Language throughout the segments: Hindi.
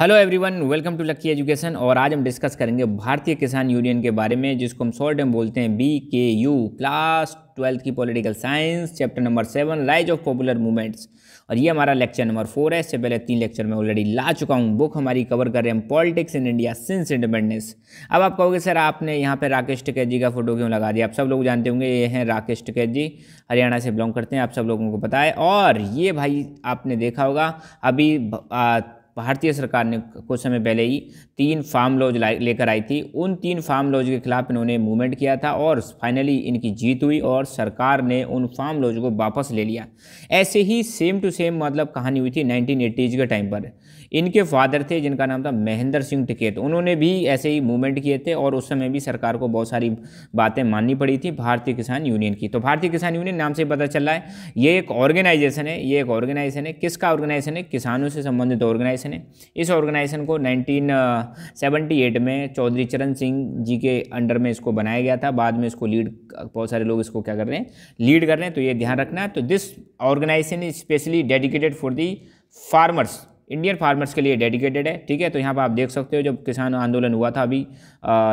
hello everyone welcome to lucky education और आज हम डिस्कस करेंगे भारतीय किसान यूनियन के बारे में जिसको हम शॉर्ट में बोलते हैं B K U class twelfth की political science chapter number seven rise of popular movements और ये हमारा लेक्चर नंबर फोर है इससे पहले तीन लेक्चर में ऑलरेडी ला चुका हूँ बुक हमारी कवर कर रहे हैं politics in India since independence अब आप कहोगे सर आपने यहाँ पर राकेश टिकैत जी का फोटो क्यों लगा दिया आप सब लोग जानते होंगे ये हैं राकेश टिकैत जी हरियाणा से बिलोंग करते हैं आप सब लोगों को पता है और ये भाई आपने देखा होगा अभी भारतीय सरकार ने कुछ समय पहले ही तीन फार्म लॉज लेकर आई थी उन तीन फार्म लॉज के खिलाफ इन्होंने मूवमेंट किया था और फाइनली इनकी जीत हुई और सरकार ने उन फार्म लॉज को वापस ले लिया ऐसे ही सेम टू सेम मतलब कहानी हुई थी नाइनटीन एटीज़ के टाइम पर इनके फादर थे जिनका नाम था महेंद्र सिंह टिकेत उन्होंने भी ऐसे ही मूवमेंट किए थे और उस समय भी सरकार को बहुत सारी बातें माननी पड़ी थी भारतीय किसान यूनियन की तो भारतीय किसान यूनियन नाम से पता चल रहा है ये एक ऑर्गेनाइजेशन है ये एक ऑर्गेनाइजेशन है किसका ऑर्गेनाइजेशन है किसानों से संबंधित ऑर्गेनाइजेशन ऑर्गेनाइजेशन है इस ऑर्गेनाइजेशन को 1978 में चौधरी चरण सिंह जी के अंडर में इसको बनाया गया था बाद में इसको लीड बहुत सारे लोग इसको क्या कर रहे हैं लीड कर रहे हैं तो ये ध्यान रखना तो this organisation is specially dedicated for the farmers Indian farmers के लिए डेडिकेटेड है ठीक है तो यहाँ पर आप देख सकते हो जब किसान आंदोलन हुआ था अभी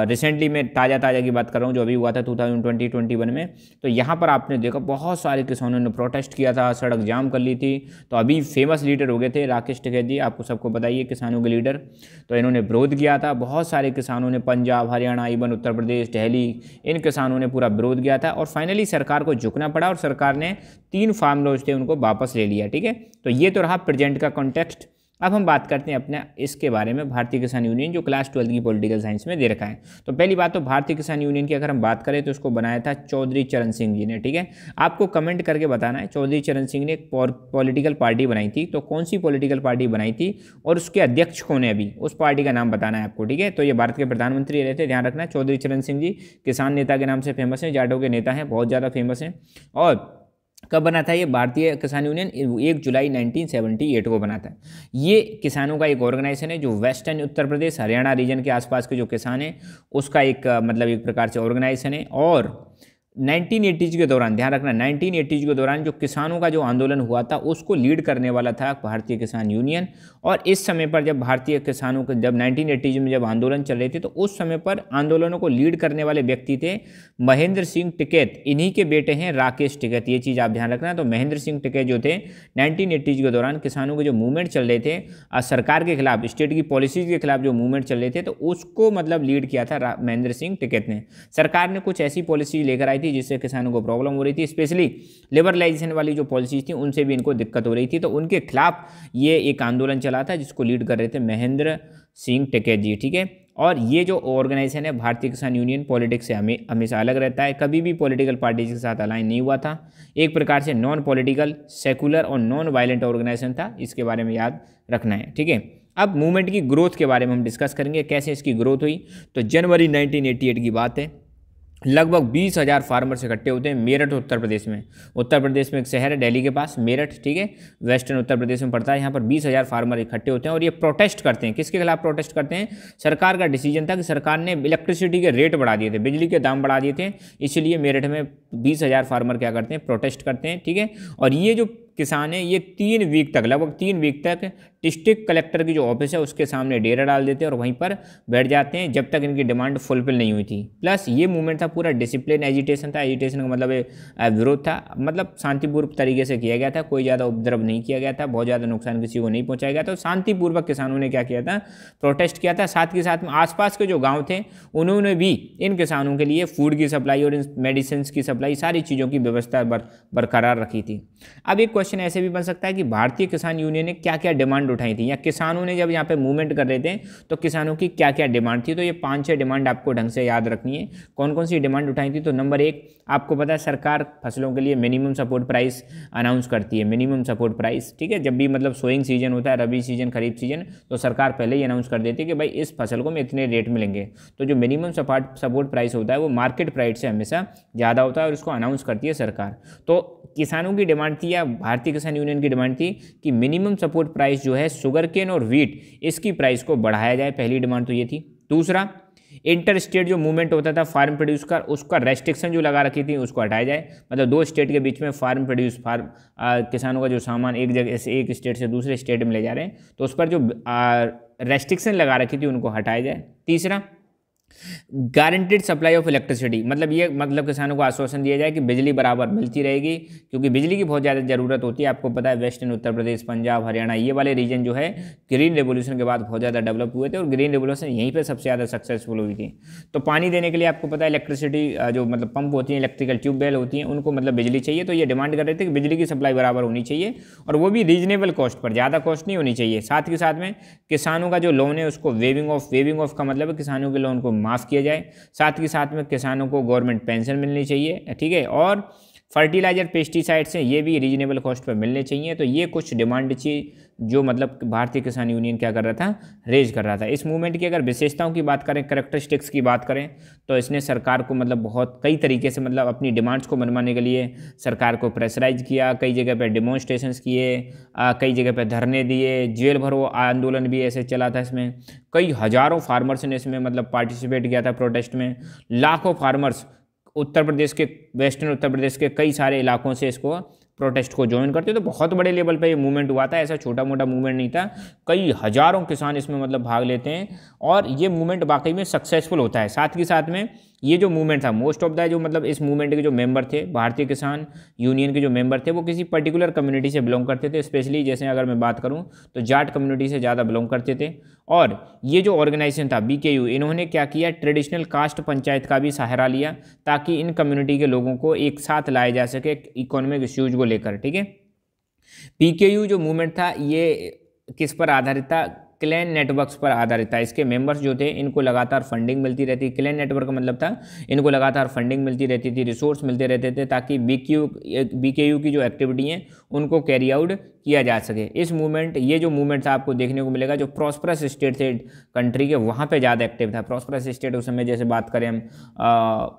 रिसेंटली मैं ताज़ा ताज़ा की बात कर रहा हूँ जो अभी हुआ था two thousand twenty twenty one में तो यहाँ पर आपने देखा बहुत सारे किसानों ने प्रोटेस्ट किया था सड़क जाम कर ली थी तो अभी फेमस लीडर हो गए थे राकेश टिकेदी आपको सबको बताइए किसानों के लीडर तो इन्होंने विरोध किया था बहुत सारे किसानों ने पंजाब हरियाणा इवन उत्तर प्रदेश दिल्ली इन किसानों ने पूरा विरोध किया था और फाइनली सरकार को झुकना पड़ा और सरकार ने तीन फार्म लॉज थे उनको वापस ले लिया ठीक है तो ये तो रहा प्रेजेंट का कॉन्टेक्स्ट अब हम बात करते हैं अपने इसके बारे में भारतीय किसान यूनियन जो क्लास ट्वेल्थ की पॉलिटिकल साइंस में दे रखा है तो पहली बात तो भारतीय किसान यूनियन की अगर हम बात करें तो उसको बनाया था चौधरी चरण सिंह जी ने ठीक है आपको कमेंट करके बताना है चौधरी चरण सिंह ने एक पॉलिटिकल पार्टी बनाई थी तो कौन सी पॉलिटिकल पार्टी बनाई थी और उसके अध्यक्ष कौन है अभी उस पार्टी का नाम बताना है आपको ठीक है तो ये भारत के प्रधानमंत्री रहे थे ध्यान रखना चौधरी चरण सिंह जी किसान नेता के नाम से फेमस हैं जाटों के नेता हैं बहुत ज़्यादा फेमस हैं और कब बना था ये भारतीय किसान यूनियन एक जुलाई 1978 को बना था ये किसानों का एक ऑर्गेनाइजेशन है जो वेस्टर्न उत्तर प्रदेश हरियाणा रीजन के आसपास के जो किसान हैं उसका एक मतलब एक प्रकार से ऑर्गेनाइजेशन है और नाइनटीन एटीज के दौरान ध्यान रखना नाइनटीन एटीज के दौरान जो किसानों का जो आंदोलन हुआ था उसको लीड करने वाला था भारतीय किसान यूनियन और इस समय पर जब भारतीय किसानों के जब नाइनटीन एटीज में जब आंदोलन चल रहे थे तो उस समय पर आंदोलनों को लीड करने वाले व्यक्ति थे महेंद्र सिंह टिकैत इन्हीं के बेटे हैं राकेश टिकैत ये चीज़ आप ध्यान रखना तो महेंद्र सिंह टिकैत जो थे नाइनटीन एटीज के दौरान किसानों के जो मूवमेंट चल रहे थे और सरकार के खिलाफ स्टेट की पॉलिसीज के खिलाफ जो मूवमेंट चल रहे थे तो उसको मतलब लीड किया था महेंद्र सिंह टिकैत ने सरकार ने कुछ ऐसी पॉलिसी लेकर आई थी थी जिससे किसानों को प्रॉब्लम हो रही थी स्पेशली लेबरलाइजेशन वाली जो पॉलिसीज थी उनसे भी इनको दिक्कत हो रही थी तो उनके खिलाफ ये एक आंदोलन चला था जिसको लीड कर रहे थे महेंद्र सिंह टिकैत जी ठीक है और ये जो ऑर्गेनाइजेशन है भारतीय किसान यूनियन पॉलिटिक्स से हमें हमेशा अलग रहता है कभी भी पॉलिटिकल पार्टीज के साथ अलाइन नहीं हुआ था एक प्रकार से नॉन पॉलिटिकल सेकुलर और नॉन वायलेंट ऑर्गेनाइजेशन था इसके बारे में याद रखना है ठीक है अब मूवमेंट की ग्रोथ के बारे में हम डिस्कस करेंगे कैसे इसकी ग्रोथ हुई तो जनवरी 1988 की बात है लगभग बीस हज़ार फार्मर्स इकट्ठे होते हैं मेरठ उत्तर प्रदेश में उत्तर प्रदेश में एक शहर है दिल्ली के पास मेरठ ठीक है वेस्टर्न उत्तर प्रदेश में पड़ता है यहाँ पर बीस हज़ार फार्मर इकट्ठे होते हैं और ये प्रोटेस्ट करते हैं किसके खिलाफ प्रोटेस्ट करते हैं सरकार का डिसीजन था कि सरकार ने इलेक्ट्रिसिटी के रेट बढ़ा दिए थे बिजली के दाम बढ़ा दिए थे इसलिए मेरठ में बीस फार्मर क्या करते हैं प्रोटेस्ट करते हैं ठीक है और ये जो किसान है ये तीन वीक तक लगभग तीन वीक तक डिस्ट्रिक्ट कलेक्टर की जो ऑफिस है उसके सामने डेरा डाल देते हैं और वहीं पर बैठ जाते हैं जब तक इनकी डिमांड फुलफिल नहीं हुई थी प्लस ये मूवमेंट था पूरा डिसिप्लिन एजिटेशन था एजिटेशन का मतलब विरोध था मतलब शांतिपूर्वक तरीके से किया गया था कोई ज़्यादा उपद्रव नहीं किया गया था बहुत ज़्यादा नुकसान किसी को नहीं पहुँचाया गया था शांतिपूर्वक किसानों ने क्या किया था प्रोटेस्ट किया था साथ के साथ में आसपास के जो गाँव थे उन्होंने भी इन किसानों के लिए फूड की सप्लाई और इन मेडिसिन की सप्लाई सारी चीज़ों की व्यवस्था बरकरार रखी थी अब एक क्वेश्चन क्वेश्चन ऐसे भी बन सकता है कि भारतीय किसान यूनियन ने क्या क्या डिमांड उठाई थी या किसानों ने जब यहाँ पे मूवमेंट कर रहे थे तो किसानों की क्या क्या डिमांड थी तो ये पांच छह डिमांड आपको ढंग से याद रखनी है कौन कौन सी डिमांड उठाई थी तो नंबर एक आपको पता है सरकार फसलों के लिए मिनिमम सपोर्ट प्राइस अनाउंस करती है मिनिमम सपोर्ट प्राइस ठीक है जब भी मतलब सोइंग सीजन होता है रबी सीजन खरीफ सीजन तो सरकार पहले ही अनाउंस कर देती है कि भाई इस फसल को हम इतने रेट मिलेंगे तो जो मिनिमम सपोर्ट प्राइस होता है वो मार्केट प्राइस से हमेशा ज़्यादा होता है और इसको अनाउंस करती है सरकार तो किसानों की डिमांड थी या भारतीय किसान यूनियन की डिमांड थी कि मिनिमम सपोर्ट प्राइस जो है शुगर केन और व्हीट इसकी प्राइस को बढ़ाया जाए पहली डिमांड तो ये थी दूसरा इंटर स्टेट जो मूवमेंट होता था फार्म प्रोड्यूस का उसका रेस्ट्रिक्शन जो लगा रखी थी उसको हटाया जाए मतलब दो स्टेट के बीच में फार्म प्रोड्यूस फार्म किसानों का जो सामान एक जगह से एक स्टेट से दूसरे स्टेट में ले जा रहे हैं तो उस पर जो रेस्ट्रिक्शन लगा रखी थी उनको हटाया जाए तीसरा गारंटेड सप्लाई ऑफ इलेक्ट्रिसिटी मतलब ये मतलब किसानों को आश्वासन दिया जाए कि बिजली बराबर मिलती रहेगी क्योंकि बिजली की बहुत ज़्यादा ज़रूरत होती है आपको पता है वेस्टर्न उत्तर प्रदेश पंजाब हरियाणा ये वाले रीजन जो है ग्रीन रेवोल्यूशन के बाद बहुत ज़्यादा डेवलप हुए थे और ग्रीन रेवोल्यूशन यहीं पर सबसे ज़्यादा सक्सेसफुल हुई थी तो पानी देने के लिए आपको पता है इलेक्ट्रिसिटी जो मतलब पंप होती है इलेक्ट्रिकल ट्यूबवेल होती हैं उनको मतलब बिजली चाहिए तो ये डिमांड कर रहे थे कि बिजली की सप्लाई बराबर होनी चाहिए और वो भी रीजनेबल कॉस्ट पर ज़्यादा कॉस्ट नहीं होनी चाहिए साथ ही साथ में किसानों का जो लोन है उसको वेविंग ऑफ वेविंग ऑफ का मतलब किसानों के लोन को माफ़ किया जाए साथ ही साथ में किसानों को गवर्नमेंट पेंशन मिलनी चाहिए ठीक है और फर्टिलाइज़र पेस्टिसाइड्स हैं ये भी रीजनेबल कॉस्ट पर मिलने चाहिए तो ये कुछ डिमांड थी जो मतलब भारतीय किसान यूनियन क्या कर रहा था रेज कर रहा था इस मूवमेंट की अगर विशेषताओं की बात करें करेक्टरिस्टिक्स की बात करें तो इसने सरकार को मतलब बहुत कई तरीके से मतलब अपनी डिमांड्स को मनवाने के लिए सरकार को प्रेशराइज किया कई जगह पर डिमॉन्स्ट्रेशन किए कई जगह पर धरने दिए जेल भरो आंदोलन भी ऐसे चला था इसमें कई हज़ारों फार्मर्स ने इसमें मतलब पार्टिसिपेट किया था प्रोटेस्ट में लाखों फार्मर्स उत्तर प्रदेश के वेस्टर्न उत्तर प्रदेश के कई सारे इलाकों से इसको प्रोटेस्ट को ज्वाइन करते तो बहुत बड़े लेवल पर ये मूवमेंट हुआ था ऐसा छोटा मोटा मूवमेंट नहीं था कई हज़ारों किसान इसमें मतलब भाग लेते हैं और ये मूवमेंट वाकई में सक्सेसफुल होता है साथ ही साथ में ये जो मूवमेंट था मोस्ट ऑफ द जो मतलब इस मूवमेंट के जो मेंबर थे भारतीय किसान यूनियन के जो मेंबर थे वो किसी पर्टिकुलर कम्युनिटी से बिलोंग करते थे स्पेशली जैसे अगर मैं बात करूँ तो जाट कम्युनिटी से ज़्यादा बिलोंग करते थे और ये जो ऑर्गेनाइजेशन था बी इन्होंने क्या किया ट्रेडिशनल कास्ट पंचायत का भी सहारा लिया ताकि इन कम्युनिटी के लोगों को एक साथ लाया जा सके इकोनॉमिक इश्यूज को लेकर ठीक है पी जो मूवमेंट था ये किस पर आधारित था क्लैन नेटवर्क्स पर आधारित था इसके मेंबर्स जो थे इनको लगातार फंडिंग मिलती रहती क्लैन नेटवर्क का मतलब था इनको लगातार फंडिंग मिलती रहती थी रिसोर्स मिलते रहते थे ताकि बी के यू की जो एक्टिविटी हैं उनको कैरी आउट किया जा सके इस मूवमेंट ये जो मूवमेंट था आपको देखने को मिलेगा जो प्रॉस्परस स्टेट थे कंट्री के वहाँ पे ज़्यादा एक्टिव था प्रॉस्परस स्टेट उस समय जैसे बात करें हम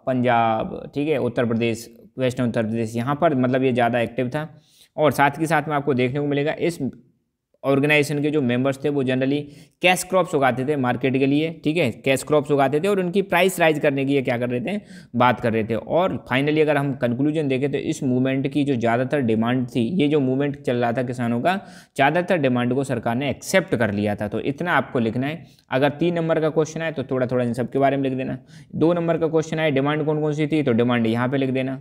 पंजाब ठीक है उत्तर प्रदेश वेस्टर्न उत्तर प्रदेश यहाँ पर मतलब ये ज़्यादा एक्टिव था और साथ के साथ में आपको देखने को मिलेगा इस ऑर्गेनाइजेशन के जो मेंबर्स थे वो जनरली कैश क्रॉप्स उगाते थे मार्केट के लिए ठीक है कैश क्रॉप्स उगाते थे और उनकी प्राइस राइज करने की क्या कर रहे थे बात कर रहे थे और फाइनली अगर हम कंक्लूजन देखें तो इस मूवमेंट की जो ज़्यादातर डिमांड थी ये जो मूवमेंट चल रहा था किसानों का ज़्यादातर डिमांड को सरकार ने एक्सेप्ट कर लिया था तो इतना आपको लिखना है अगर तीन नंबर का क्वेश्चन है तो थोड़ा थोड़ा इन सब के बारे में लिख देना दो नंबर का क्वेश्चन है डिमांड कौन कौन सी थी तो डिमांड यहाँ पर लिख देना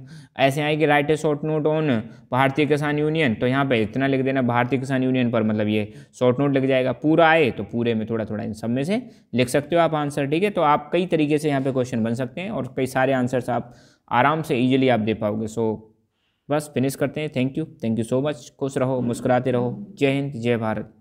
ऐसे आए कि write a short note on Bharatiya Kisan union तो यहाँ पर इतना लिख देना भारतीय किसान यूनियन पर मतलब मतलब ये शॉर्ट नोट लग जाएगा पूरा आए तो पूरे में थोड़ा थोड़ा इन सब में से लिख सकते हो आप आंसर ठीक है तो आप कई तरीके से यहाँ पे क्वेश्चन बन सकते हैं और कई सारे आंसर्स आप आराम से ईजिली आप दे पाओगे सो बस फिनिश करते हैं thank you thank you so much खुश रहो मुस्कुराते रहो जय हिंद जय भारत